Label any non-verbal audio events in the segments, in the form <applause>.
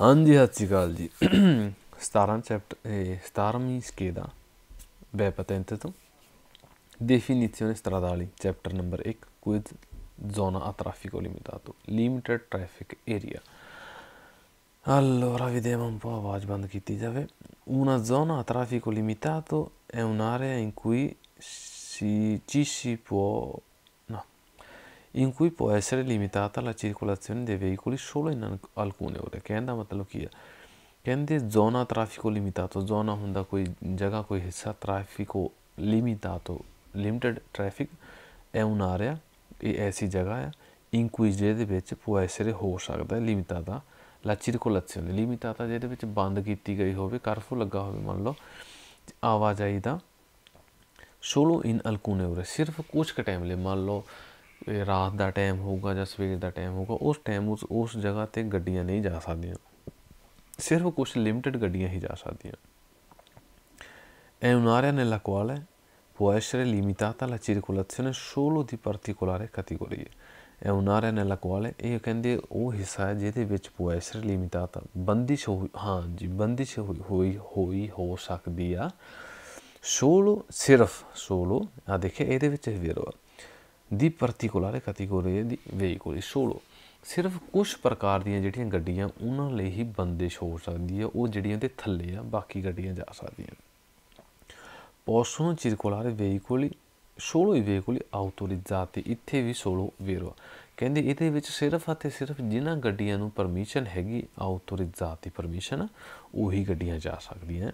ਹਾਂਜੀ ਸਤਿ <clears throat> Staran ਅਕਾਲ e 17 ਚੈਪਟਰ 17ਵੀਂ ਸਕੇਦਾ ਬੈ definizione stradali chapter number 8, quiz zona a traffico limitato limited traffic area allora vediamo un po' voce band ਕੀਤੀ una zona a traffico limitato è un'area in cui si, ci si può in cui può essere limitata la circolazione dei veicoli solo in alcune ore. ਕਹਿੰਦਾ ਮਤਲਬ ਕੀ ਹੈ ਕਹਿੰਦੇ ਜ਼ੋਨਾ ਟ੍ਰੈਫਿਕੋ ਲਿਮਿਟਾਟੋ ਜ਼ੋਨਾ ਹੁੰਦਾ ਕੋਈ ਜਗ੍ਹਾ ਕੋਈ ਹਿੱਸਾ ਟ੍ਰੈਫਿਕੋ ਲਿਮਿਟਾਟੋ ਲਿਮਟਿਡ ਟ੍ਰੈਫਿਕ ਐ ਉਹਨਾਂ ਰਿਹਾ ਇਹ ਐਸੀ ਜਗ੍ਹਾ ਹੈ in cui ਜਿਹਦੇ ਵਿੱਚ può essere ਹੋ ਸਕਦਾ limitata la circolazione limitata ਜਿਹਦੇ ਵਿੱਚ ਬੰਦ ਕੀਤੀ ਗਈ hove, ਕਰਫੂ ਲੱਗਾ hove, ਮੰਨ ਲਓ ਆਵਾਜਾਈ ਦਾ solo in alcune ore sirf ਕੁਝ ਟਾਈਮ ਲਈ ਮੰਨ ਲਓ ਇਹ ਰਾਤ ਦਾ ਟਾਈਮ ਹੋਊਗਾ ਜਾਂ ਸਵੇਰ ਦਾ ਟਾਈਮ ਹੋਊਗਾ ਉਸ ਟਾਈਮ ਉਸ ਉਸ ਜਗ੍ਹਾ ਤੇ ਗੱਡੀਆਂ ਨਹੀਂ ਜਾ ਸਕਦੀਆਂ ਸਿਰਫ ਕੁਝ ਲਿਮਟਿਡ ਗੱਡੀਆਂ ਹੀ ਜਾ ਸਕਦੀਆਂ ਐ ਉਨਾਰਿਆ ਨੇ ਲਕਵਾਲ ਹੈ ਪੋ ਐਸਰੇ ਲਿਮਿਟਾਤਾ ਲਾ ਚਿਰਕੂਲੇਸ਼ਨ ਸ਼ੋਲੋ ਦੀ ਪਾਰਟਿਕੂਲਾਰੇ ਕੈਟਾਗਰੀ ਐ ਉਨਾਰਿਆ ਨੇ ਲਕਵਾਲ ਹੈ ਇਹ ਕਹਿੰਦੇ ਉਹ ਹਿੱਸਾ ਹੈ ਜਿਹਦੇ ਵਿੱਚ ਪੋ ਐਸਰੇ ਲਿਮਿਟਾਤਾ ਬੰਦਿਸ਼ ਹਾਂ ਜੀ ਬੰਦਿਸ਼ ਹੋਈ ਹੋਈ ਹੋ ਸਕਦੀ ਆ ਸ਼ੋਲੋ ਸਿਰਫ ਸ਼ੋਲੋ ਆ ਦੇਖੇ ਇਹਦੇ ਵਿੱਚ ਵੀਰੋ ਦੀ ਪਾਰਟਿਕੂਲਰ ਕੈਟਾਗਰੀ ਦੀ ਵਹੀਕਲ ਸੋਲੋ ਸਿਰਫ ਕੁਝ ਪ੍ਰਕਾਰ ਦੀਆਂ ਜਿਹੜੀਆਂ ਗੱਡੀਆਂ ਉਹਨਾਂ ਲਈ ਹੀ ਬੰਦਿਸ਼ ਹੋ ਸਕਦੀ ਹੈ ਉਹ ਜਿਹੜੀਆਂ ਤੇ ਥੱਲੇ ਆ ਬਾਕੀ ਗੱਡੀਆਂ ਜਾ ਸਕਦੀਆਂ ਪੋਸੋ circolare ਵਹੀਕਲ ਸੋਲੋ ਵਹੀਕਲ ਆਉਟੋਰਾਈਜ਼ਾਤੇ ਇੱਥੇ ਵੀ ਸੋਲੋ ਵੇਰਵਾ ਕਹਿੰਦੇ ਇਹਦੇ ਵਿੱਚ ਸਿਰਫ ਅਤੇ ਸਿਰਫ ਜਿਨ੍ਹਾਂ ਗੱਡੀਆਂ ਨੂੰ ਪਰਮਿਸ਼ਨ ਹੈਗੀ ਆਉਟੋਰਾਈਜ਼ਾਤੇ ਪਰਮਿਸ਼ਨ ਉਹੀ ਗੱਡੀਆਂ ਜਾ ਸਕਦੀਆਂ ਹੈ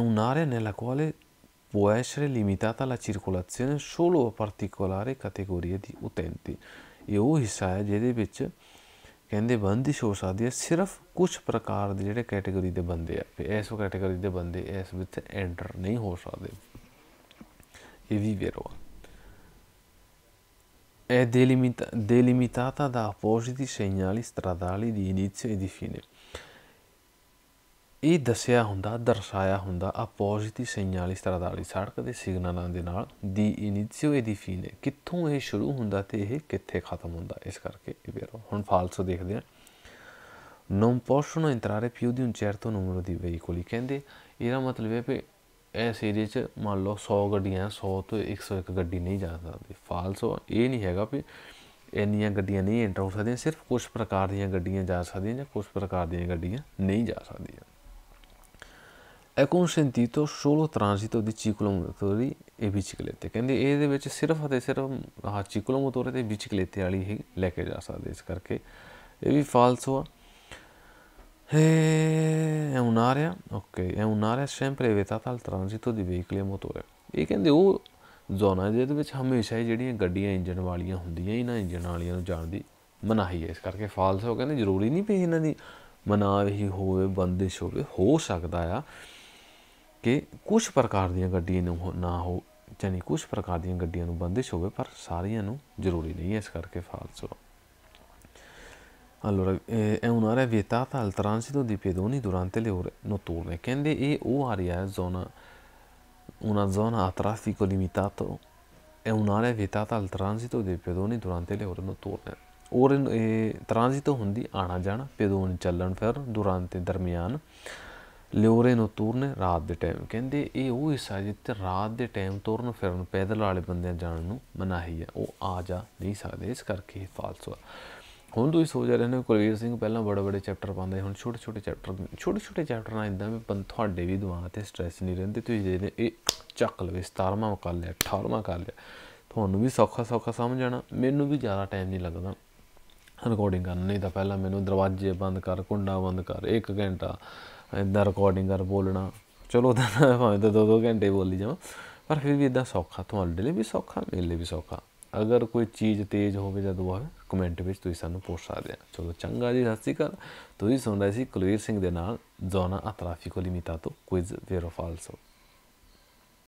un area nella quale può essere limitata la circolazione solo a particolari categorie di utenti. એવું ਹਿੱਸਾ ਹੈ ਜਿਹਦੇ ਵਿੱਚ ਕਹਿੰਦੇ ਬੰਦਿਸ਼ ਹੋ ਸਕਦੀ ਹੈ ਸਿਰਫ ਕੁਝ ਪ੍ਰਕਾਰ ਦੇ ਜਿਹੜੇ ਕੈਟਾਗਰੀ ਦੇ ਬੰਦੇ ਆ ਤੇ ਇਸ ਕੈਟਾਗਰੀ ਦੇ ਬੰਦੇ ਇਸ ਵਿੱਚ ਐਂਟਰ ਨਹੀਂ ਹੋ ਸਕਦੇ ਇਹ ਵੀ ਵੇਰਵਾ È delimita- delimitata da appositi segnali stradali di inizio e di fine. ਇਹ ਦੱਸਿਆ ਹੁੰਦਾ ਦਰਸਾਇਆ ਹੁੰਦਾ ਆ ਪੋਜ਼ਿਟਿਵ ਸਈਆਂ ਵਾਲੀ ਤਰ੍ਹਾਂ ਵਾਲੀ ਸੜਕ ਦੇ ਸਿਗਨਲਾਂ ਦੇ ਨਾਲ ਦੀ ਇਨੀਸ਼ੀਓ ਇਹਦੀ ਫੀਲ ਹੈ ਕਿੱਥੋਂ ਇਹ ਸ਼ੁਰੂ ਹੁੰਦਾ ਤੇ ਇਹ ਕਿੱਥੇ ਖਤਮ ਹੁੰਦਾ ਇਸ ਕਰਕੇ ਇਹ ਵੇਰੋ ਹੁਣ ਫਾਲਸੋ ਦੇਖਦੇ ਹਾਂ non possono entrare ਪਿਉ ਦੀ ਉਨ certo ਨੂਮਰੋ ਦੀ veicoli ਕਹਿੰਦੇ ਇਹਦਾ ਮਤਲਬ ਹੈ ਕਿ ਇਸ ਏਰੀਆ 'ਚ ਮੰਨ ਲਓ 100 ਗੱਡੀਆਂ 100 ਤੋਂ 101 ਗੱਡੀ ਨਹੀਂ ਜਾ ਸਕਦੀ ਫਾਲਸੋ ਇਹ ਨਹੀਂ ਹੈਗਾ ਵੀ ਇੰਨੀਆਂ ਗੱਡੀਆਂ ਨਹੀਂ ਐਂਟਰ ਹੋ ਸਕਦੀਆਂ ਸਿਰਫ ਕੁਝ ਪ੍ਰਕਾਰ ਦੀਆਂ ਗੱਡੀਆਂ ਜਾ ਸਕਦੀਆਂ ਜਾਂ ਕੁਝ ਪ੍ਰਕਾਰ ਦੀਆਂ ਗੱਡੀਆਂ ਨਹੀਂ ਜਾ ਸਕਦੀਆਂ è consentito solo trasito di ciclomotori e biciclette ਕਹਿੰਦੇ ਇਹਦੇ ਵਿੱਚ ਸਿਰਫ ਅਤੇ ਸਿਰਫ ਆਹ ਮੋਟਰ ਤੇ ਬiciclette ਵਾਲੀ ਹੀ ਲੈ ਕੇ ਜਾ ਸਕਦੇ ਇਸ ਕਰਕੇ ਇਹ ਵੀ ਫਾਲਸ ਹੋਆ è un'area ok è un'area sempre vietata al transito di veicoli a e motore ਇਹ ਕਹਿੰਦੇ ਉਹ ਜ਼ੋਨਾ ਜਿਹਦੇ ਵਿੱਚ ਹਮੇਸ਼ਾ ਹੀ ਜਿਹੜੀਆਂ ਗੱਡੀਆਂ ਇੰਜਨ ਵਾਲੀਆਂ ਹੁੰਦੀਆਂ ਇਹਨਾਂ ਇੰਜਨ ਵਾਲੀਆਂ ਨੂੰ ਜਾਣ ਦੀ ਮਨਾਹੀ ਹੈ ਇਸ ਕਰਕੇ ਫਾਲਸ ਹੋ ਕਹਿੰਦੇ ਜ਼ਰੂਰੀ ਨਹੀਂ ਵੀ ਇਹਨਾਂ ਦੀ ਮਨਾਹੀ ਹੋਵੇ ਬੰਦਿਸ਼ ਹੋਵੇ ਹੋ ਸਕਦਾ ਆ ਕਿ ਕੁਝ ਪ੍ਰਕਾਰ ਦੀਆਂ ਗੱਡੀਆਂ ਨੂੰ ਨਾ ਹੋ ਜਾਨੀ ਕੁਝ ਪ੍ਰਕਾਰ ਦੀਆਂ ਗੱਡੀਆਂ ਨੂੰ ਬੰਦਿਸ਼ ਹੋਵੇ ਪਰ ਸਾਰੀਆਂ ਨੂੰ ਜ਼ਰੂਰੀ ਨਹੀਂ ਹੈ ਇਸ ਕਰਕੇ ਫਾਲਸੋ Allora, eh, è un'area vietata al transito dei pedoni durante le ore notturne. Kende è un'area zona, una zona a traffico limitato. È un'area vietata al transito dei pedoni durante le ore notturne. Ore eh, transito hundi, ana jana, pedoni challan fer durante darmiyan. ਲਿਓਰੇ ਨੂੰ ਤੁਰਨੇ ਰਾਤ ਦੇ time ਕਹਿੰਦੇ ਇਹ ਉਹ ਹਿੱਸਾ ਜਿੱਥੇ ਰਾਤ ਦੇ ਟਾਈਮ ਤੁਰਨ ਫਿਰਨ ਪੈਦਲ ਵਾਲੇ ਬੰਦਿਆਂ ਜਾਣ ਨੂੰ ਮਨਾਹੀ ਹੈ ਉਹ ਆ ਜਾ ਨਹੀਂ ਸਕਦੇ ਇਸ ਕਰਕੇ ਇਹ ਫਾਲਸੂ ਹੁਣ ਤੁਸੀਂ ਸੋਚ ਰਹੇ ਨੇ ਕੁਲਵੀਰ ਸਿੰਘ ਪਹਿਲਾਂ ਬੜੇ ਬੜੇ ਚੈਪਟਰ ਪਾਉਂਦੇ ਹੁਣ ਛੋਟੇ ਛੋਟੇ ਚੈਪਟਰ ਛੋਟੇ ਛੋਟੇ ਚੈਪਟਰ ਨਾਲ ਇਦਾਂ ਵੀ ਤੁਹਾਡੇ ਵੀ ਦਿਮਾਗ ਤੇ ਸਟ्रेस ਨਹੀਂ ਰਹਿੰਦੇ ਤੁਸੀਂ ਜੇ ਇਹ ਚੱਕ ਲਵੇ 17ਵਾਂ ਕਰ ਲਿਆ 18ਵਾਂ ਕਰ ਲਿਆ ਤੁਹਾਨੂੰ ਵੀ ਸੌਖਾ ਸੌਖਾ ਸਮਝ ਆਣਾ ਮੈਨੂੰ ਵੀ ਜ਼ਿਆਦਾ ਟਾਈਮ ਨਹੀਂ ਲੱਗਦਾ ਰਿਕਾਰਡਿੰਗ ਕਰਨ ਨਹੀਂ ਤਾਂ ਪਹਿਲਾਂ ਮੈਨੂੰ ਦਰਵਾਜ਼ੇ ਬੰਦ ਕਰ ਕੁੰਡਾ ਬੰਦ ਕਰ 1 ਘੰਟਾ ਇਦਾਂ ਰਿਕਾਰਡਿੰਗ ਕਰ ਬੋਲਣਾ ਚਲੋ ਤਾਂ ਭਾਵੇਂ ਤਾਂ ਦੋ ਦੋ ਘੰਟੇ ਬੋਲੀ ਜਾਵਾਂ ਪਰ ਫਿਰ ਵੀ ਇਦਾਂ ਸੌਖਾ ਤੁਹਾਡੇ ਲਈ ਵੀ ਸੌਖਾ ਮੇਰੇ ਲਈ ਵੀ ਸੌਖਾ ਅਗਰ ਕੋਈ ਚੀਜ਼ ਤੇਜ਼ ਹੋਵੇ ਜਾਂ ਦੁਆ ਕਮੈਂਟ ਵਿੱਚ ਤੁਸੀਂ ਸਾਨੂੰ ਪੁੱਛ ਸਕਦੇ ਆ ਚਲੋ ਚੰਗਾ ਜੀ ਸਤਿ ਸ਼੍ਰੀ ਅਕਾਲ ਤੁਸੀਂ ਸੁਣ ਰਹੇ ਸੀ ਕੁਲਵੀਰ ਸਿੰਘ ਦੇ ਨਾਲ ਜ਼ੋਨਾ ਅਤਰਾਫੀ ਕੋ ਲਿਮਿਟਾ ਤੋਂ ਕੁਇਜ਼ ਵੇਰੋ ਫਾਲਸੋ